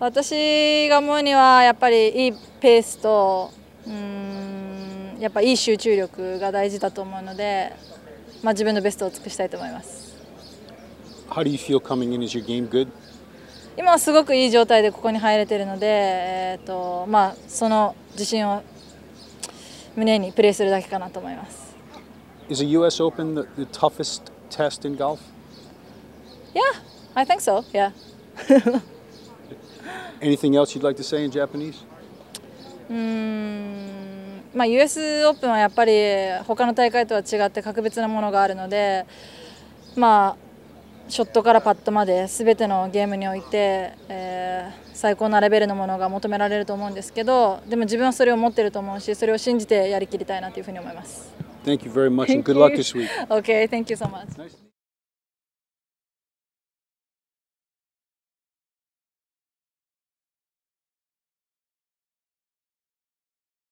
私が思うにはやっぱりいいペースとうんやっぱいい集中力が大事だと思うので、まあ、自分のベストを尽くしたいと思います。今はすごくいい状態でここに入れているので、えーとまあ、その自信を胸にプレーするだけかなと思います。Is the US Open the, the toughest test in golf? Yeah, I think so. Yeah. Anything else you'd like to say in Japanese? うーんまあ、US オープンはやっぱり他の大会とは違って格別なものがあるので、まあ、ショットからパットまで全てのゲームにおいて、えー、最高なレベルのものが求められると思うんですけどでも自分はそれを持ってると思うしそれを信じてやりきりたいなというふうに思います。Thank you very much and good luck this week. okay, thank you so much.